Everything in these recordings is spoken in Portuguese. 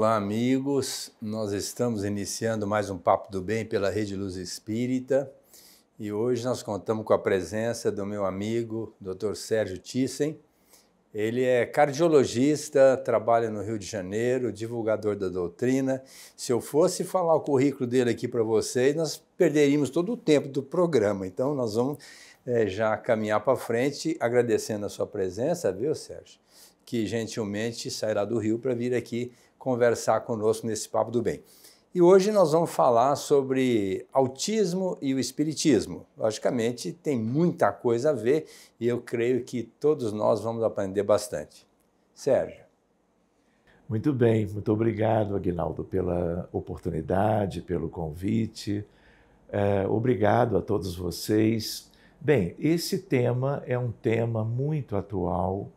Olá, amigos. Nós estamos iniciando mais um Papo do Bem pela Rede Luz Espírita e hoje nós contamos com a presença do meu amigo, Dr. Sérgio Thyssen. Ele é cardiologista, trabalha no Rio de Janeiro, divulgador da doutrina. Se eu fosse falar o currículo dele aqui para vocês, nós perderíamos todo o tempo do programa. Então, nós vamos é, já caminhar para frente, agradecendo a sua presença, viu, Sérgio? Que gentilmente sairá do Rio para vir aqui conversar conosco nesse Papo do Bem. E hoje nós vamos falar sobre autismo e o espiritismo. Logicamente, tem muita coisa a ver e eu creio que todos nós vamos aprender bastante. Sérgio. Muito bem, muito obrigado, Aguinaldo, pela oportunidade, pelo convite. É, obrigado a todos vocês. Bem, esse tema é um tema muito atual,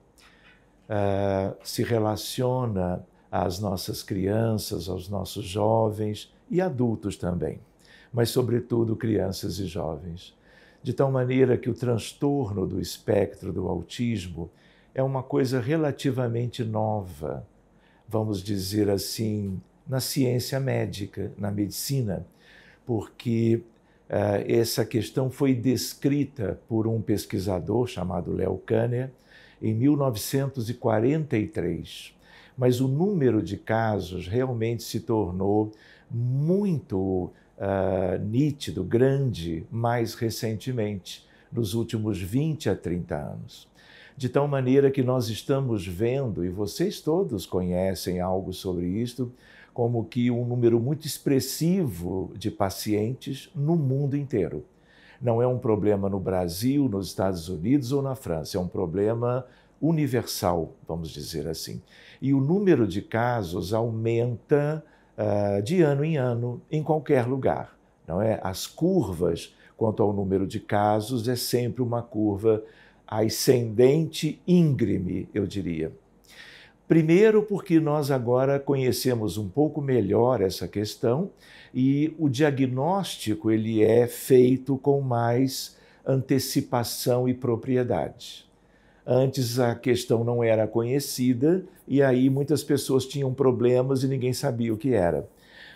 é, se relaciona às nossas crianças, aos nossos jovens e adultos também, mas, sobretudo, crianças e jovens. De tal maneira que o transtorno do espectro do autismo é uma coisa relativamente nova, vamos dizer assim, na ciência médica, na medicina, porque uh, essa questão foi descrita por um pesquisador chamado Léo Kanner em 1943 mas o número de casos realmente se tornou muito uh, nítido, grande, mais recentemente, nos últimos 20 a 30 anos. De tal maneira que nós estamos vendo, e vocês todos conhecem algo sobre isto, como que um número muito expressivo de pacientes no mundo inteiro. Não é um problema no Brasil, nos Estados Unidos ou na França, é um problema universal, vamos dizer assim. E o número de casos aumenta uh, de ano em ano em qualquer lugar, não é? As curvas quanto ao número de casos é sempre uma curva ascendente íngreme, eu diria. Primeiro, porque nós agora conhecemos um pouco melhor essa questão e o diagnóstico ele é feito com mais antecipação e propriedade. Antes a questão não era conhecida e aí muitas pessoas tinham problemas e ninguém sabia o que era.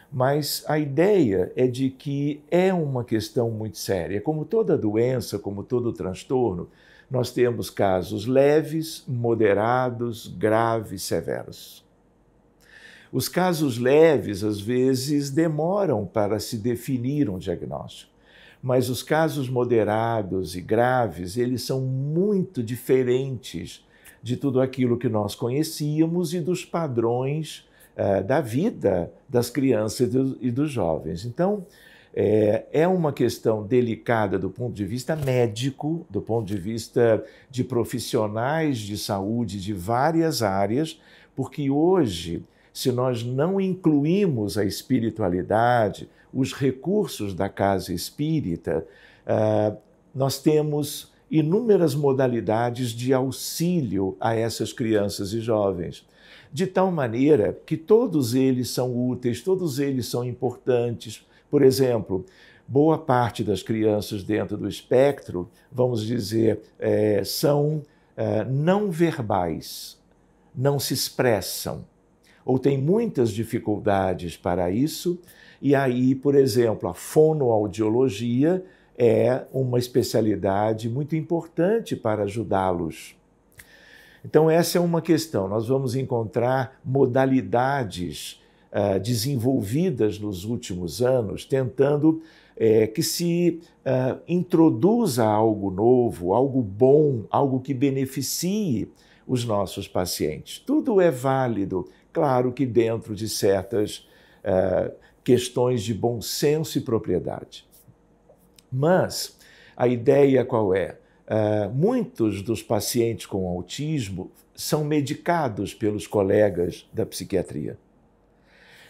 Mas a ideia é de que é uma questão muito séria. Como toda doença, como todo transtorno, nós temos casos leves, moderados, graves, severos. Os casos leves, às vezes, demoram para se definir um diagnóstico mas os casos moderados e graves, eles são muito diferentes de tudo aquilo que nós conhecíamos e dos padrões uh, da vida das crianças e, do, e dos jovens. Então, é, é uma questão delicada do ponto de vista médico, do ponto de vista de profissionais de saúde de várias áreas, porque hoje, se nós não incluímos a espiritualidade, os recursos da casa espírita, ah, nós temos inúmeras modalidades de auxílio a essas crianças e jovens, de tal maneira que todos eles são úteis, todos eles são importantes. Por exemplo, boa parte das crianças dentro do espectro, vamos dizer, é, são é, não verbais, não se expressam ou tem muitas dificuldades para isso. E aí, por exemplo, a fonoaudiologia é uma especialidade muito importante para ajudá-los. Então, essa é uma questão. Nós vamos encontrar modalidades uh, desenvolvidas nos últimos anos, tentando eh, que se uh, introduza algo novo, algo bom, algo que beneficie os nossos pacientes. Tudo é válido Claro que dentro de certas uh, questões de bom senso e propriedade. Mas a ideia qual é? Uh, muitos dos pacientes com autismo são medicados pelos colegas da psiquiatria.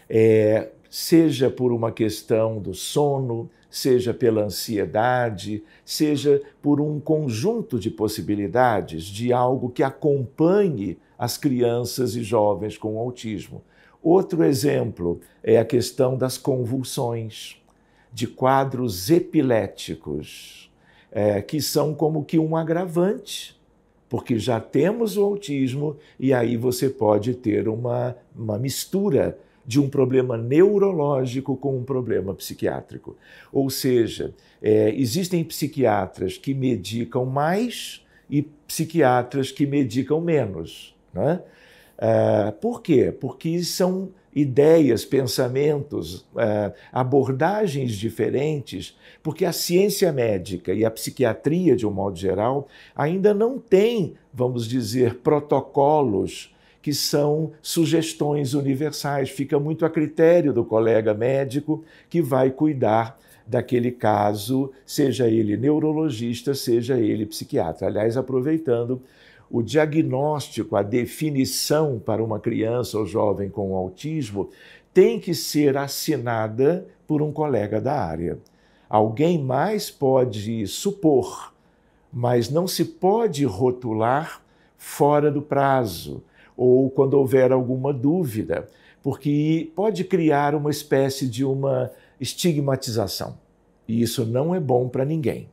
É, seja por uma questão do sono, seja pela ansiedade, seja por um conjunto de possibilidades de algo que acompanhe as crianças e jovens com autismo. Outro exemplo é a questão das convulsões, de quadros epiléticos, é, que são como que um agravante, porque já temos o autismo e aí você pode ter uma, uma mistura de um problema neurológico com um problema psiquiátrico. Ou seja, é, existem psiquiatras que medicam mais e psiquiatras que medicam menos. Né? Uh, por quê? Porque são ideias, pensamentos, uh, abordagens diferentes, porque a ciência médica e a psiquiatria, de um modo geral, ainda não tem, vamos dizer, protocolos que são sugestões universais. Fica muito a critério do colega médico que vai cuidar daquele caso, seja ele neurologista, seja ele psiquiatra. Aliás, aproveitando, o diagnóstico, a definição para uma criança ou jovem com autismo tem que ser assinada por um colega da área. Alguém mais pode supor, mas não se pode rotular fora do prazo ou quando houver alguma dúvida, porque pode criar uma espécie de uma estigmatização. E isso não é bom para ninguém.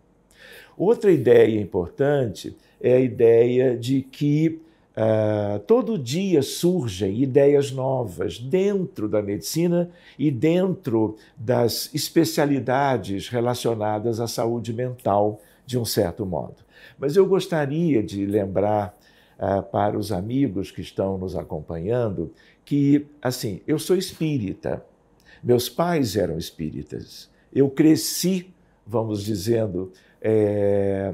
Outra ideia importante é a ideia de que uh, todo dia surgem ideias novas dentro da medicina e dentro das especialidades relacionadas à saúde mental, de um certo modo. Mas eu gostaria de lembrar uh, para os amigos que estão nos acompanhando que, assim, eu sou espírita, meus pais eram espíritas, eu cresci, vamos dizendo, é,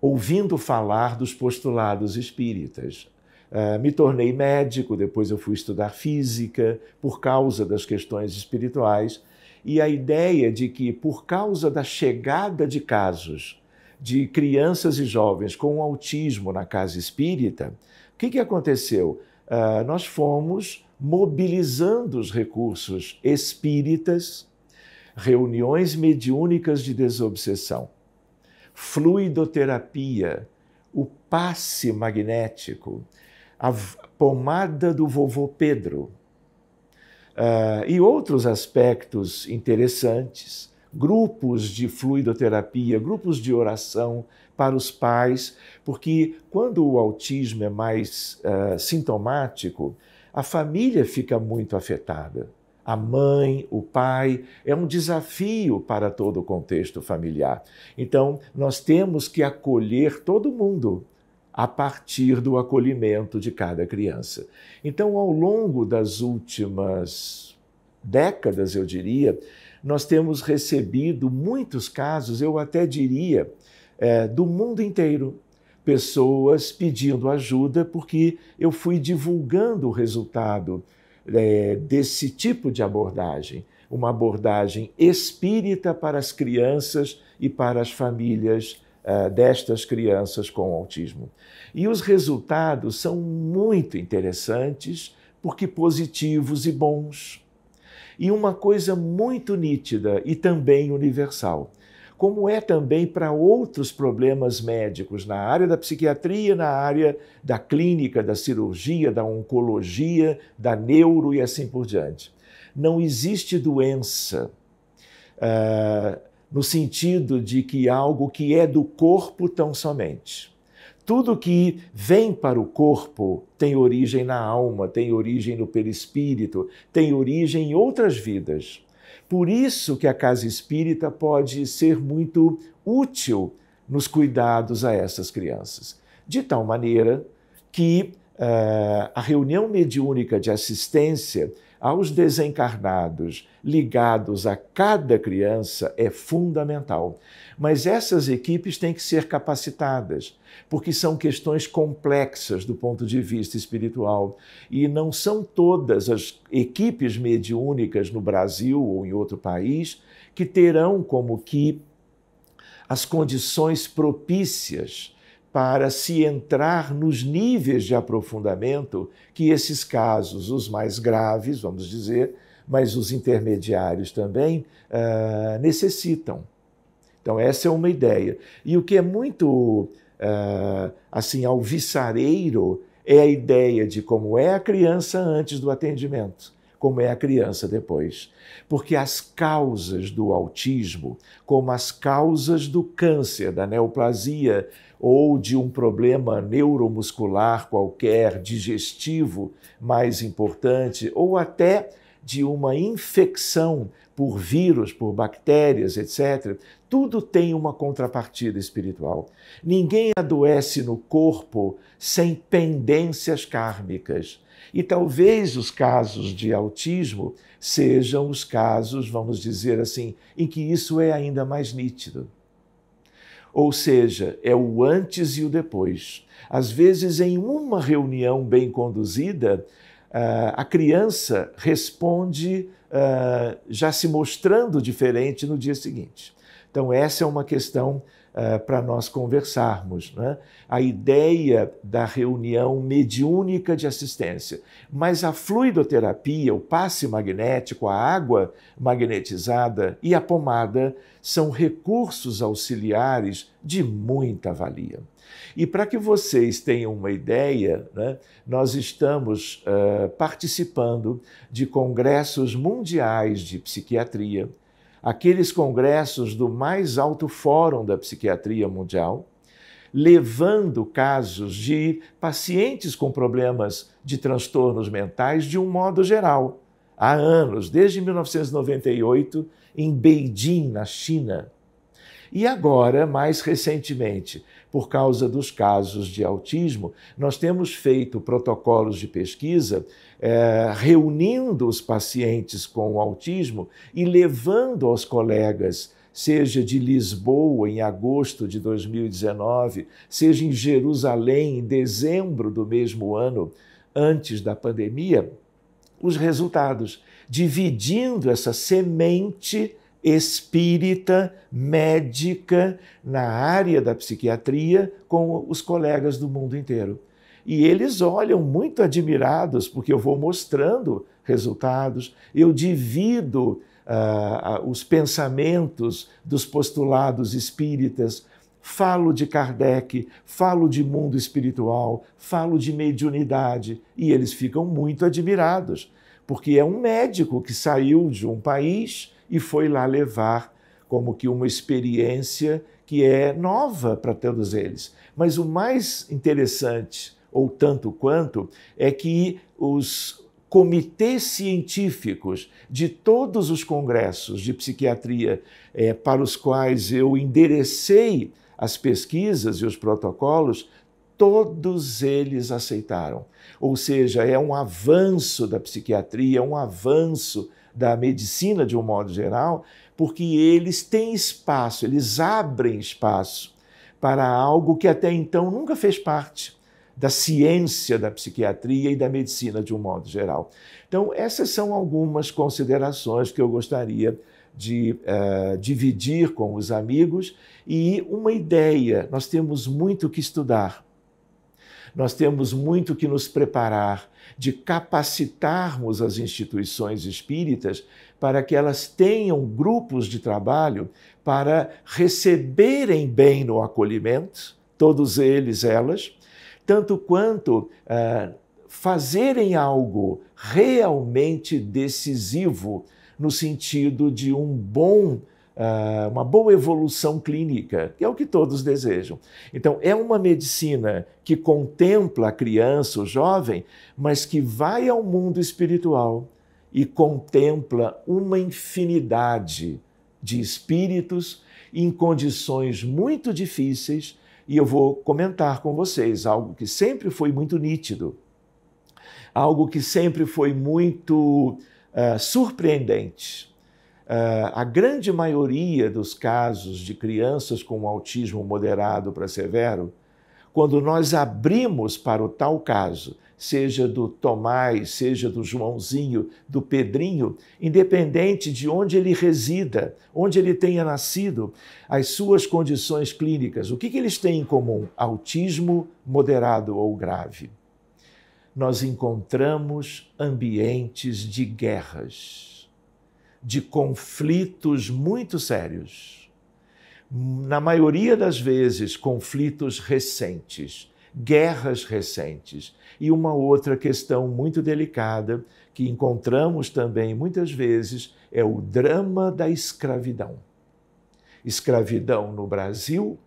ouvindo falar dos postulados espíritas. Uh, me tornei médico, depois eu fui estudar física por causa das questões espirituais e a ideia de que por causa da chegada de casos de crianças e jovens com autismo na casa espírita, o que, que aconteceu? Uh, nós fomos mobilizando os recursos espíritas, reuniões mediúnicas de desobsessão fluidoterapia, o passe magnético, a pomada do vovô Pedro uh, e outros aspectos interessantes, grupos de fluidoterapia, grupos de oração para os pais, porque quando o autismo é mais uh, sintomático, a família fica muito afetada a mãe, o pai, é um desafio para todo o contexto familiar. Então, nós temos que acolher todo mundo a partir do acolhimento de cada criança. Então, ao longo das últimas décadas, eu diria, nós temos recebido muitos casos, eu até diria, é, do mundo inteiro, pessoas pedindo ajuda porque eu fui divulgando o resultado é, desse tipo de abordagem, uma abordagem espírita para as crianças e para as famílias é, destas crianças com autismo. E os resultados são muito interessantes, porque positivos e bons. E uma coisa muito nítida e também universal: como é também para outros problemas médicos, na área da psiquiatria, na área da clínica, da cirurgia, da oncologia, da neuro e assim por diante. Não existe doença uh, no sentido de que algo que é do corpo tão somente. Tudo que vem para o corpo tem origem na alma, tem origem no perispírito, tem origem em outras vidas. Por isso que a casa espírita pode ser muito útil nos cuidados a essas crianças, de tal maneira que uh, a reunião mediúnica de assistência aos desencarnados ligados a cada criança é fundamental. Mas essas equipes têm que ser capacitadas, porque são questões complexas do ponto de vista espiritual e não são todas as equipes mediúnicas no Brasil ou em outro país que terão como que as condições propícias para se entrar nos níveis de aprofundamento que esses casos, os mais graves, vamos dizer, mas os intermediários também, uh, necessitam. Então, essa é uma ideia. E o que é muito, uh, assim, alviçareiro é a ideia de como é a criança antes do atendimento como é a criança depois. Porque as causas do autismo, como as causas do câncer, da neoplasia ou de um problema neuromuscular qualquer, digestivo mais importante, ou até de uma infecção por vírus, por bactérias, etc. Tudo tem uma contrapartida espiritual. Ninguém adoece no corpo sem pendências kármicas. E talvez os casos de autismo sejam os casos, vamos dizer assim, em que isso é ainda mais nítido. Ou seja, é o antes e o depois. Às vezes, em uma reunião bem conduzida, ah, a criança responde ah, já se mostrando diferente no dia seguinte. Então, essa é uma questão eh, para nós conversarmos. Né? A ideia da reunião mediúnica de assistência. Mas a fluidoterapia, o passe magnético, a água magnetizada e a pomada são recursos auxiliares de muita valia. E para que vocês tenham uma ideia, né, nós estamos uh, participando de congressos mundiais de psiquiatria, aqueles congressos do mais alto fórum da psiquiatria mundial, levando casos de pacientes com problemas de transtornos mentais de um modo geral. Há anos, desde 1998, em Beijing, na China. E agora, mais recentemente, por causa dos casos de autismo, nós temos feito protocolos de pesquisa é, reunindo os pacientes com autismo e levando aos colegas seja de Lisboa em agosto de 2019, seja em Jerusalém em dezembro do mesmo ano, antes da pandemia, os resultados, dividindo essa semente espírita, médica, na área da psiquiatria, com os colegas do mundo inteiro. E eles olham muito admirados, porque eu vou mostrando resultados, eu divido uh, os pensamentos dos postulados espíritas, falo de Kardec, falo de mundo espiritual, falo de mediunidade, e eles ficam muito admirados, porque é um médico que saiu de um país e foi lá levar como que uma experiência que é nova para todos eles. Mas o mais interessante, ou tanto quanto, é que os comitês científicos de todos os congressos de psiquiatria é, para os quais eu enderecei as pesquisas e os protocolos, todos eles aceitaram. Ou seja, é um avanço da psiquiatria, é um avanço da medicina de um modo geral, porque eles têm espaço, eles abrem espaço para algo que até então nunca fez parte da ciência da psiquiatria e da medicina de um modo geral. Então, essas são algumas considerações que eu gostaria de uh, dividir com os amigos e uma ideia: nós temos muito que estudar nós temos muito que nos preparar, de capacitarmos as instituições espíritas para que elas tenham grupos de trabalho para receberem bem no acolhimento, todos eles, elas, tanto quanto eh, fazerem algo realmente decisivo no sentido de um bom ah, uma boa evolução clínica, que é o que todos desejam. Então, é uma medicina que contempla a criança, o jovem, mas que vai ao mundo espiritual e contempla uma infinidade de espíritos em condições muito difíceis. E eu vou comentar com vocês algo que sempre foi muito nítido, algo que sempre foi muito uh, surpreendente ah, a grande maioria dos casos de crianças com autismo moderado para severo, quando nós abrimos para o tal caso, seja do Tomás, seja do Joãozinho, do Pedrinho, independente de onde ele resida, onde ele tenha nascido, as suas condições clínicas, o que, que eles têm em comum? Autismo moderado ou grave. Nós encontramos ambientes de guerras de conflitos muito sérios. Na maioria das vezes, conflitos recentes, guerras recentes. E uma outra questão muito delicada que encontramos também muitas vezes é o drama da escravidão. Escravidão no Brasil,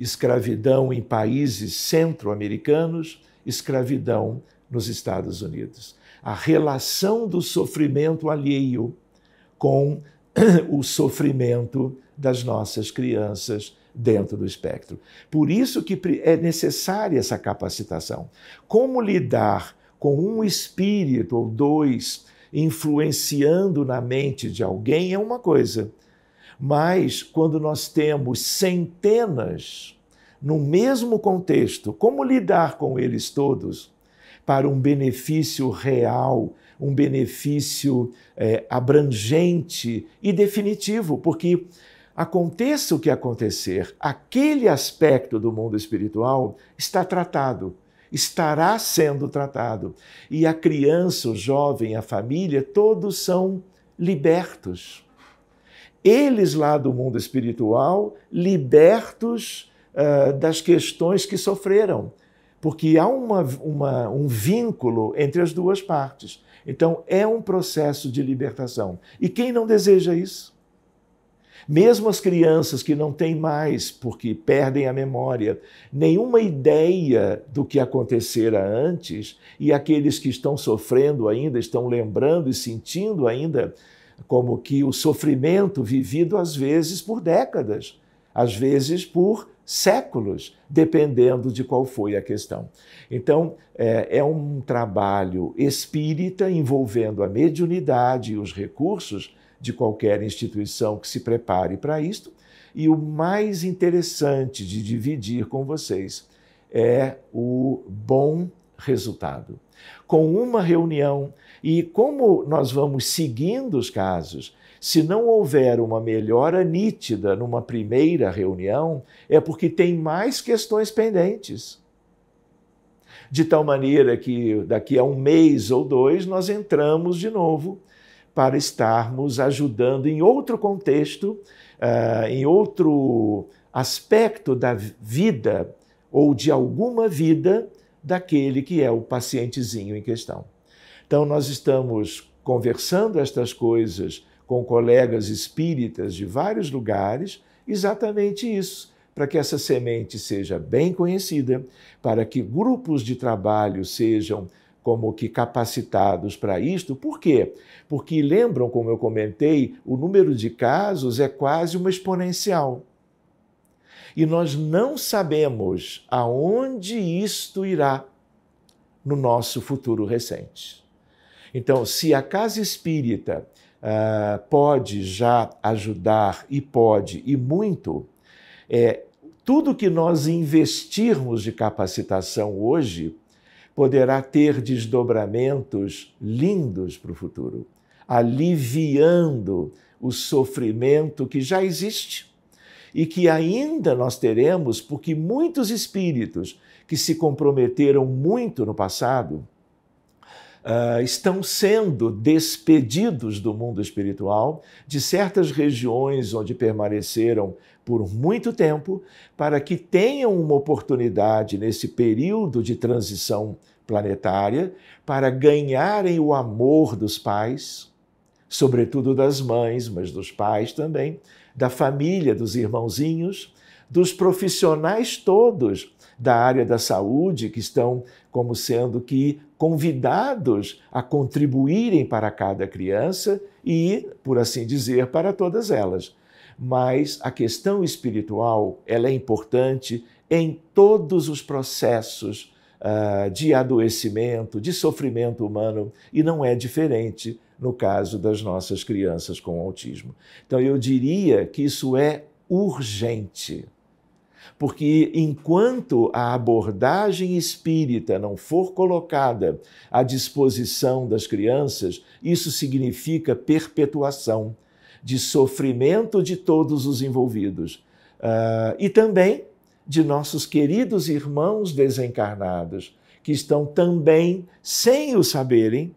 escravidão em países centro-americanos, escravidão nos Estados Unidos. A relação do sofrimento alheio com o sofrimento das nossas crianças dentro do espectro. Por isso que é necessária essa capacitação. Como lidar com um espírito ou dois influenciando na mente de alguém é uma coisa. Mas quando nós temos centenas no mesmo contexto, como lidar com eles todos para um benefício real, um benefício é, abrangente e definitivo, porque aconteça o que acontecer, aquele aspecto do mundo espiritual está tratado, estará sendo tratado. E a criança, o jovem, a família, todos são libertos. Eles lá do mundo espiritual, libertos eh, das questões que sofreram, porque há uma, uma, um vínculo entre as duas partes. Então, é um processo de libertação. E quem não deseja isso? Mesmo as crianças que não têm mais, porque perdem a memória, nenhuma ideia do que acontecera antes, e aqueles que estão sofrendo ainda, estão lembrando e sentindo ainda como que o sofrimento vivido às vezes por décadas, às vezes por séculos, dependendo de qual foi a questão. Então, é, é um trabalho espírita envolvendo a mediunidade e os recursos de qualquer instituição que se prepare para isto. E o mais interessante de dividir com vocês é o bom resultado. Com uma reunião, e como nós vamos seguindo os casos, se não houver uma melhora nítida numa primeira reunião, é porque tem mais questões pendentes. De tal maneira que daqui a um mês ou dois nós entramos de novo para estarmos ajudando em outro contexto, uh, em outro aspecto da vida ou de alguma vida daquele que é o pacientezinho em questão. Então, nós estamos conversando estas coisas com colegas espíritas de vários lugares exatamente isso, para que essa semente seja bem conhecida, para que grupos de trabalho sejam como que capacitados para isto. Por quê? Porque lembram, como eu comentei, o número de casos é quase uma exponencial. E nós não sabemos aonde isto irá no nosso futuro recente. Então, se a casa espírita uh, pode já ajudar e pode e muito é tudo que nós investirmos de capacitação hoje poderá ter desdobramentos lindos para o futuro, aliviando o sofrimento que já existe e que ainda nós teremos, porque muitos espíritos que se comprometeram muito no passado uh, estão sendo despedidos do mundo espiritual, de certas regiões onde permaneceram por muito tempo, para que tenham uma oportunidade nesse período de transição planetária para ganharem o amor dos pais, sobretudo das mães, mas dos pais também, da família, dos irmãozinhos, dos profissionais todos da área da saúde que estão como sendo que convidados a contribuírem para cada criança e, por assim dizer, para todas elas. Mas a questão espiritual, ela é importante em todos os processos uh, de adoecimento, de sofrimento humano, e não é diferente no caso das nossas crianças com autismo. Então, eu diria que isso é urgente. Porque enquanto a abordagem espírita não for colocada à disposição das crianças, isso significa perpetuação de sofrimento de todos os envolvidos uh, e também de nossos queridos irmãos desencarnados, que estão também, sem o saberem,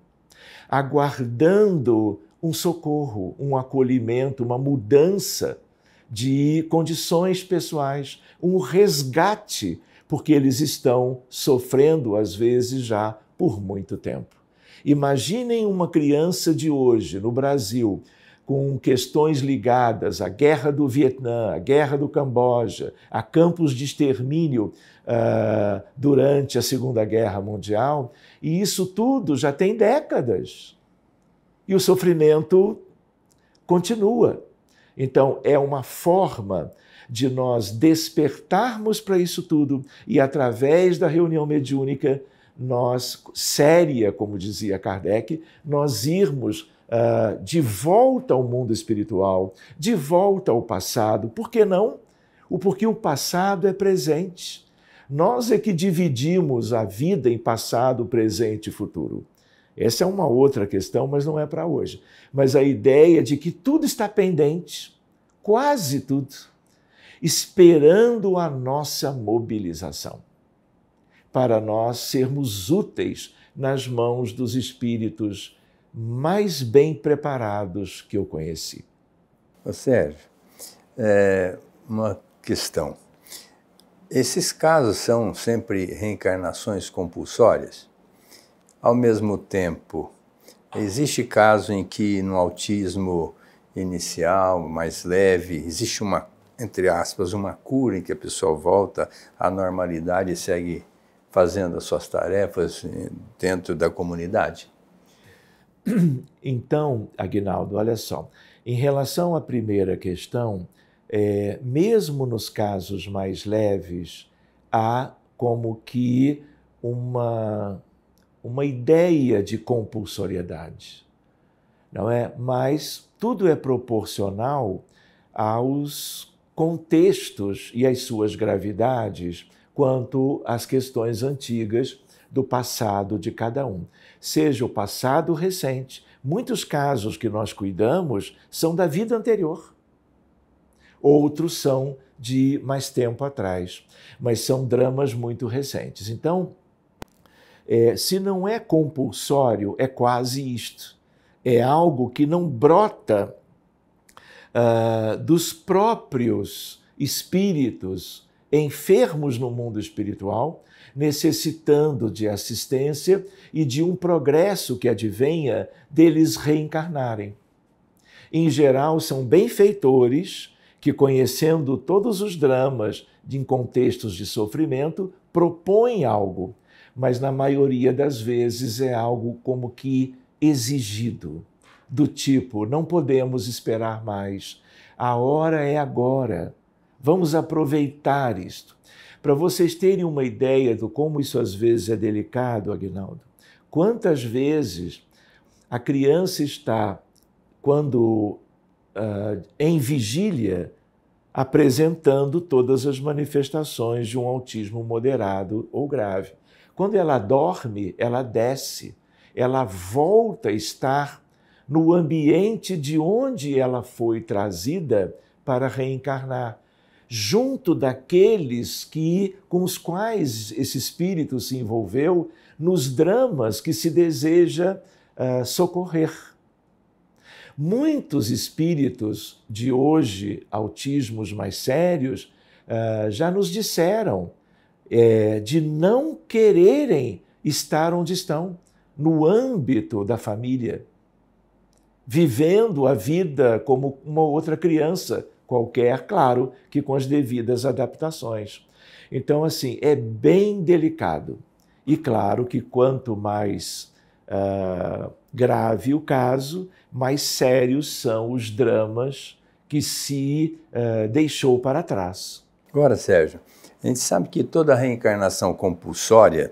aguardando um socorro, um acolhimento, uma mudança de condições pessoais, um resgate, porque eles estão sofrendo, às vezes, já por muito tempo. Imaginem uma criança de hoje no Brasil com questões ligadas à guerra do Vietnã, à guerra do Camboja, a campos de extermínio uh, durante a Segunda Guerra Mundial, e isso tudo já tem décadas. E o sofrimento continua. Então, é uma forma de nós despertarmos para isso tudo e, através da reunião mediúnica, nós, séria, como dizia Kardec, nós irmos uh, de volta ao mundo espiritual, de volta ao passado. Por que não? O porque o passado é presente. Nós é que dividimos a vida em passado, presente e futuro. Essa é uma outra questão, mas não é para hoje. Mas a ideia de que tudo está pendente, quase tudo, esperando a nossa mobilização, para nós sermos úteis nas mãos dos espíritos mais bem preparados que eu conheci. Ô Sérgio, é uma questão. Esses casos são sempre reencarnações compulsórias? Ao mesmo tempo, existe caso em que no autismo inicial, mais leve, existe uma, entre aspas, uma cura em que a pessoa volta à normalidade e segue fazendo as suas tarefas eh, dentro da comunidade? Então, Aguinaldo, olha só. Em relação à primeira questão, é, mesmo nos casos mais leves, há como que uma uma ideia de compulsoriedade, não é? Mas tudo é proporcional aos contextos e às suas gravidades quanto às questões antigas do passado de cada um. Seja o passado recente, muitos casos que nós cuidamos são da vida anterior. Outros são de mais tempo atrás, mas são dramas muito recentes. Então, é, se não é compulsório, é quase isto. É algo que não brota uh, dos próprios espíritos enfermos no mundo espiritual, necessitando de assistência e de um progresso que advenha deles reencarnarem. Em geral, são benfeitores que, conhecendo todos os dramas em contextos de sofrimento, propõem algo mas na maioria das vezes é algo como que exigido, do tipo: não podemos esperar mais, a hora é agora, vamos aproveitar isto. Para vocês terem uma ideia do como isso às vezes é delicado, Agnaldo, quantas vezes a criança está, quando uh, em vigília, apresentando todas as manifestações de um autismo moderado ou grave. Quando ela dorme, ela desce, ela volta a estar no ambiente de onde ela foi trazida para reencarnar, junto daqueles que com os quais esse espírito se envolveu nos dramas que se deseja uh, socorrer. Muitos espíritos de hoje, autismos mais sérios, uh, já nos disseram é, de não quererem estar onde estão, no âmbito da família, vivendo a vida como uma outra criança qualquer, claro que com as devidas adaptações. Então, assim, é bem delicado. E claro que quanto mais uh, grave o caso, mais sérios são os dramas que se uh, deixou para trás. Agora, Sérgio, a gente sabe que toda reencarnação compulsória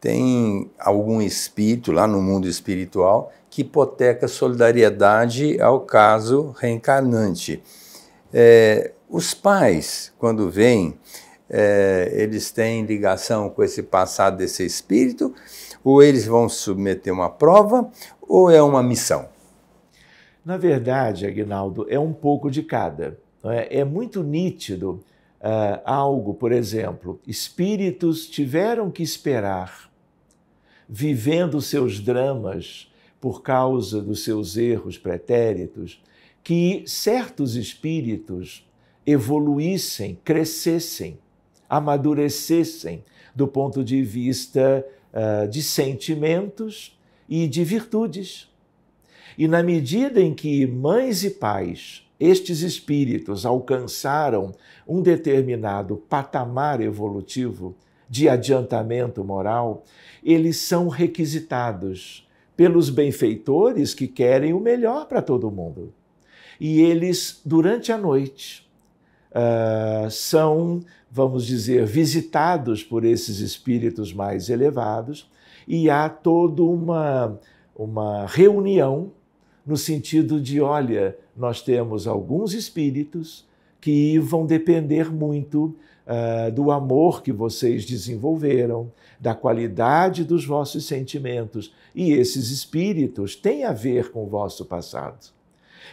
tem algum espírito lá no mundo espiritual que hipoteca solidariedade ao caso reencarnante. É, os pais, quando vêm, é, eles têm ligação com esse passado desse espírito, ou eles vão submeter uma prova, ou é uma missão? Na verdade, Aguinaldo, é um pouco de cada. é? é muito nítido uh, algo, por exemplo, espíritos tiveram que esperar, vivendo seus dramas por causa dos seus erros pretéritos, que certos espíritos evoluíssem, crescessem, amadurecessem do ponto de vista uh, de sentimentos e de virtudes. E na medida em que mães e pais estes espíritos alcançaram um determinado patamar evolutivo de adiantamento moral, eles são requisitados pelos benfeitores que querem o melhor para todo mundo. E eles, durante a noite, uh, são, vamos dizer, visitados por esses espíritos mais elevados, e há toda uma, uma reunião no sentido de: olha, nós temos alguns espíritos que vão depender muito uh, do amor que vocês desenvolveram, da qualidade dos vossos sentimentos. E esses espíritos têm a ver com o vosso passado.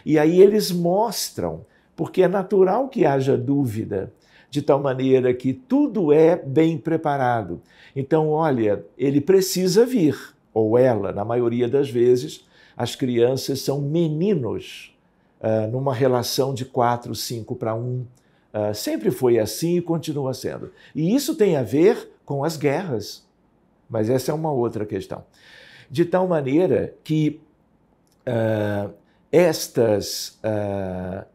E aí eles mostram, porque é natural que haja dúvida, de tal maneira que tudo é bem preparado. Então, olha, ele precisa vir, ou ela, na maioria das vezes, as crianças são meninos uh, numa relação de 4, 5 para 1. Uh, ah, sempre foi assim e continua sendo. E isso tem a ver com as guerras, mas essa é uma outra questão. De tal maneira que uh, estas,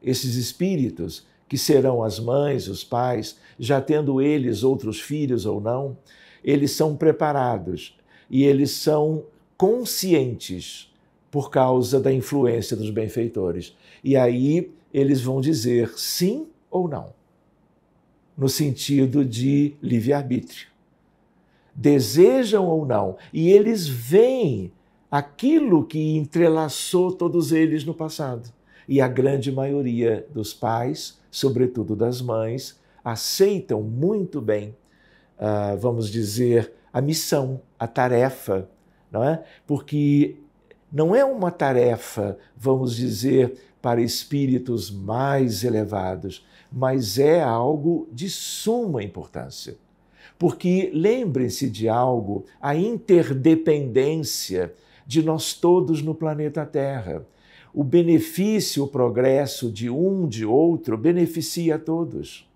esses espíritos, que serão as mães, os pais, já tendo eles outros filhos ou não, eles são preparados e eles são conscientes por causa da influência dos benfeitores. E aí eles vão dizer sim ou não, no sentido de livre-arbítrio. Desejam ou não, e eles veem aquilo que entrelaçou todos eles no passado. E a grande maioria dos pais, sobretudo das mães, aceitam muito bem, uh, vamos dizer, a missão, a tarefa, não é? Porque não é uma tarefa, vamos dizer, para espíritos mais elevados, mas é algo de suma importância. Porque lembrem-se de algo, a interdependência de nós todos no planeta Terra. O benefício, o progresso de um de outro beneficia a todos.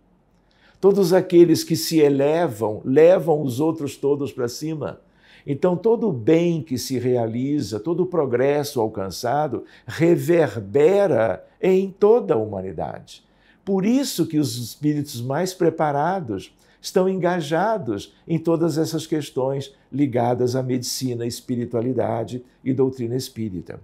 Todos aqueles que se elevam levam os outros todos para cima. Então, todo o bem que se realiza, todo o progresso alcançado, reverbera em toda a humanidade. Por isso que os espíritos mais preparados estão engajados em todas essas questões ligadas à medicina, espiritualidade e doutrina espírita.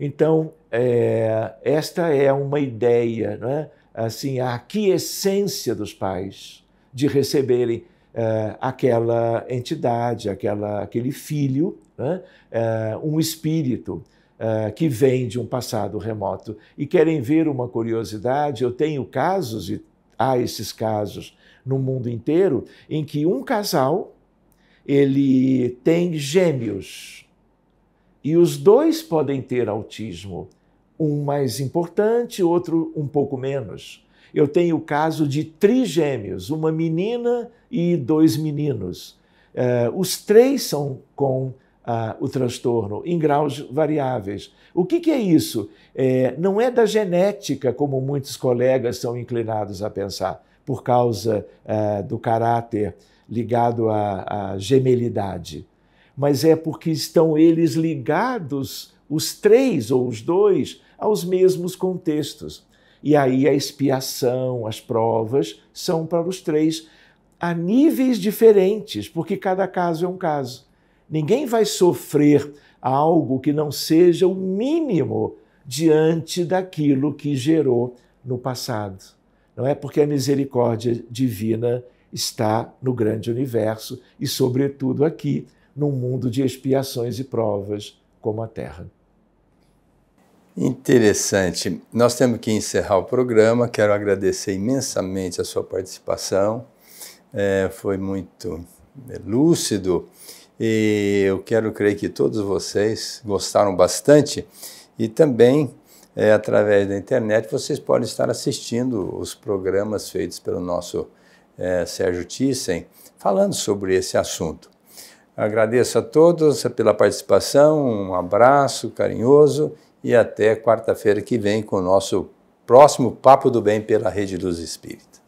Então, é, esta é uma ideia, é? assim, a aquiescência dos pais de receberem eh, aquela entidade, aquela, aquele filho, né? Eh, um espírito eh, que vem de um passado remoto. E querem ver uma curiosidade? Eu tenho casos, e há esses casos no mundo inteiro, em que um casal ele tem gêmeos e os dois podem ter autismo, um mais importante, outro um pouco menos. Eu tenho o caso de trigêmeos, uma menina e dois meninos. Uh, os três são com ah, o transtorno, em graus variáveis. O que, que é isso? É, não é da genética, como muitos colegas são inclinados a pensar, por causa é, do caráter ligado à, à, gemelidade, mas é porque estão eles ligados, os três ou os dois, aos mesmos contextos. E aí a expiação, as provas, são para os três a níveis diferentes, porque cada caso é um caso. Ninguém vai sofrer algo que não seja o mínimo diante daquilo que gerou no passado. Não é porque a misericórdia divina está no grande universo e, sobretudo, aqui, num mundo de expiações e provas como a Terra. Interessante. Nós temos que encerrar o programa. Quero agradecer imensamente a sua participação. É, foi muito é, lúcido e eu quero crer que todos vocês gostaram bastante e também é, através da internet vocês podem estar assistindo os programas feitos pelo nosso é, Sérgio Thyssen falando sobre esse assunto. Agradeço a todos pela participação, um abraço carinhoso e até quarta-feira que vem com o nosso próximo Papo do Bem pela Rede Luz Espírita.